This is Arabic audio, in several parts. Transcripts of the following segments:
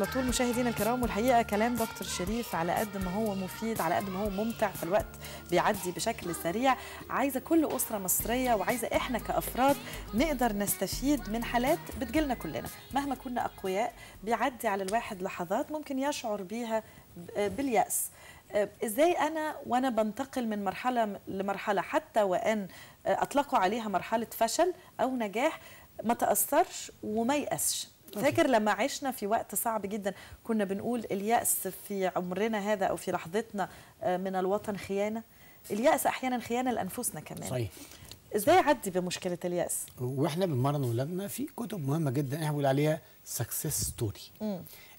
على طول مشاهدينا الكرام والحقيقه كلام دكتور شريف على قد ما هو مفيد على قد ما هو ممتع في الوقت بيعدي بشكل سريع عايزه كل اسره مصريه وعايزه احنا كافراد نقدر نستفيد من حالات بتجيلنا كلنا مهما كنا اقوياء بيعدي على الواحد لحظات ممكن يشعر بيها بالياس ازاي انا وانا بنتقل من مرحله لمرحله حتى وان اطلقوا عليها مرحله فشل او نجاح ما تاثرش وما يأسش طيب. فاكر لما عشنا في وقت صعب جدا كنا بنقول اليأس في عمرنا هذا أو في لحظتنا آه، من الوطن خيانة اليأس أحيانا خيانة لأنفسنا كمان صحيح ازاي اعدي بمشكله الياس واحنا بنمرن ولادنا في كتب مهمه جدا احنا بنقول عليها سكسس ستوري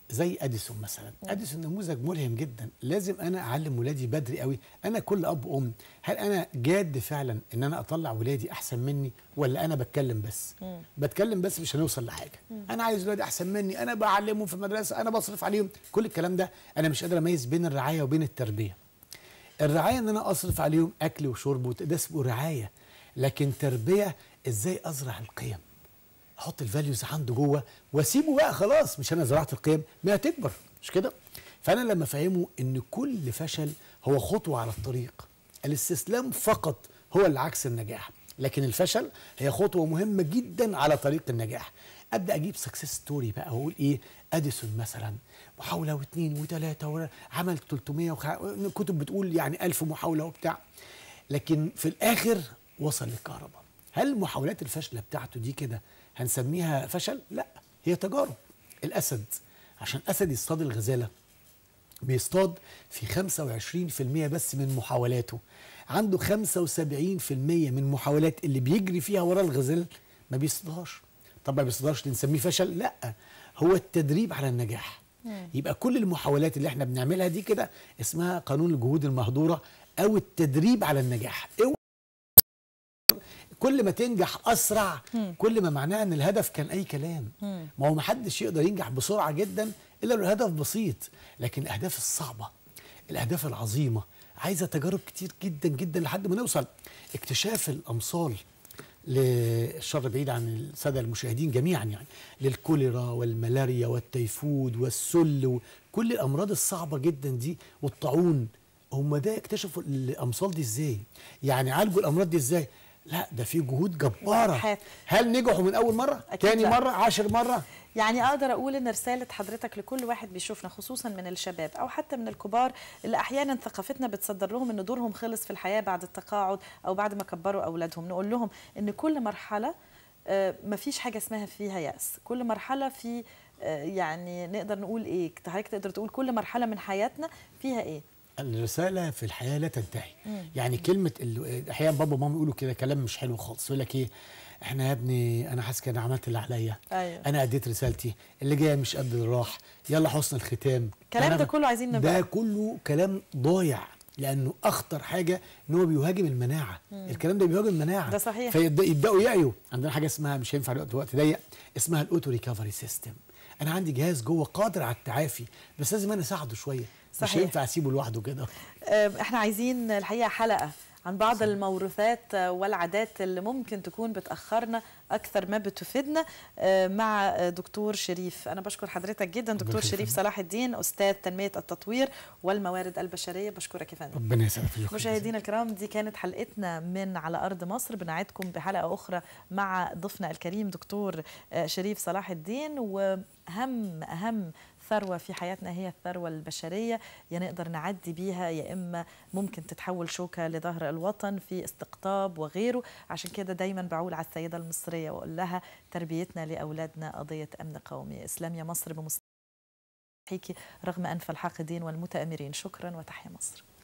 زي اديسون مثلا اديسون نموذج ملهم جدا لازم انا اعلم ولادي بدري قوي انا كل اب وام هل انا جاد فعلا ان انا اطلع ولادي احسن مني ولا انا بتكلم بس مم. بتكلم بس مش هنوصل لحاجه مم. انا عايز ولادي احسن مني انا بعلمهم في المدرسه انا بصرف عليهم كل الكلام ده انا مش قادر اميز بين الرعايه وبين التربيه الرعايه ان انا اصرف عليهم اكل وشرب وده اسمه رعايه لكن تربيه ازاي ازرع القيم احط الفاليوز عنده جوه واسيبه بقى خلاص مش انا زرعت القيم ما هتكبر مش كده فانا لما افهمه ان كل فشل هو خطوه على الطريق الاستسلام فقط هو اللي عكس النجاح لكن الفشل هي خطوه مهمه جدا على طريق النجاح ابدا اجيب سكسس ستوري بقى واقول ايه اديسون مثلا محاوله واثنين وثلاثه عمل 300 وخ... كتب بتقول يعني 1000 محاوله وبتاع لكن في الاخر وصل للكهرباء هل محاولات الفشل بتاعته دي كده هنسميها فشل؟ لا هي تجارب الأسد عشان أسد يصطاد الغزالة بيصطاد في 25% بس من محاولاته عنده 75% من محاولات اللي بيجري فيها ورا الغزال ما بيصطادهاش طب ما بيصطادهاش نسميه فشل لا هو التدريب على النجاح يبقى كل المحاولات اللي احنا بنعملها دي كده اسمها قانون الجهود المهدوره او التدريب على النجاح كل ما تنجح اسرع كل ما معناها ان الهدف كان اي كلام ما هو ما حدش يقدر ينجح بسرعه جدا الا لو الهدف بسيط لكن الاهداف الصعبه الاهداف العظيمه عايزه تجارب كتير جدا جدا لحد ما نوصل اكتشاف الامصال للشر بعيد عن الساده المشاهدين جميعا يعني للكوليرا والملاريا والتيفود والسل كل الامراض الصعبه جدا دي والطاعون هم ده اكتشفوا الامصال دي ازاي يعني عالجوا الامراض دي ازاي لا ده في جهود جباره حياتي. هل نجحوا من اول مره تاني لا. مره عشر مره يعني اقدر اقول ان رساله حضرتك لكل واحد بيشوفنا خصوصا من الشباب او حتى من الكبار اللي احيانا ثقافتنا بتصدر لهم ان دورهم خلص في الحياه بعد التقاعد او بعد ما كبروا اولادهم نقول لهم ان كل مرحله آه، ما فيش حاجه اسمها فيها ياس كل مرحله في آه، يعني نقدر نقول ايه حضرتك تقدر تقول كل مرحله من حياتنا فيها ايه الرساله في الحياه لا تنتهي يعني كلمه احيانا بابا وماما يقولوا كده كلام مش حلو خالص يقول لك ايه احنا يا ابني انا حاسس انا عملت اللي عليا أيوة. انا اديت رسالتي اللي جاي مش قد اللي راح يلا حسن الختام الكلام ده كله عايزين نبقى ده كله كلام ضايع لانه اخطر حاجه ان هو بيهاجم المناعه مم. الكلام ده بيهاجم المناعه ده صحيح فيبداوا يعيوا عندنا حاجه اسمها مش هينفع الوقت وقت ضيق اسمها الاوتو ريكفري سيستم انا عندي جهاز جوه قادر على التعافي بس لازم انا اساعده شويه صحيح. مش هينفع اسيبه لوحده كده احنا عايزين الحقيقه حلقه عن بعض صحيح. الموروثات والعادات اللي ممكن تكون بتأخرنا أكثر ما بتفيدنا مع دكتور شريف أنا بشكر حضرتك جدا دكتور شريف صلاح الدين أستاذ تنمية التطوير والموارد البشرية بشكرك يا فندم ربنا يسعدك مشاهدينا الكرام دي كانت حلقتنا من على أرض مصر بنعدكم بحلقة أخرى مع ضيفنا الكريم دكتور أه، شريف صلاح الدين واهم أهم ثروة في حياتنا هي الثروة البشرية يا نقدر نعدي بيها يا إما ممكن تتحول شوكة لظهر الوطن في استقطاب وغيره عشان كده دايما بعول على السيدة المصرية وأقول لها تربيتنا لأولادنا قضية أمن قومي إسلام يا مصر بمستقبل رغم أنف الحاقدين والمتآمرين شكرا وتحيا مصر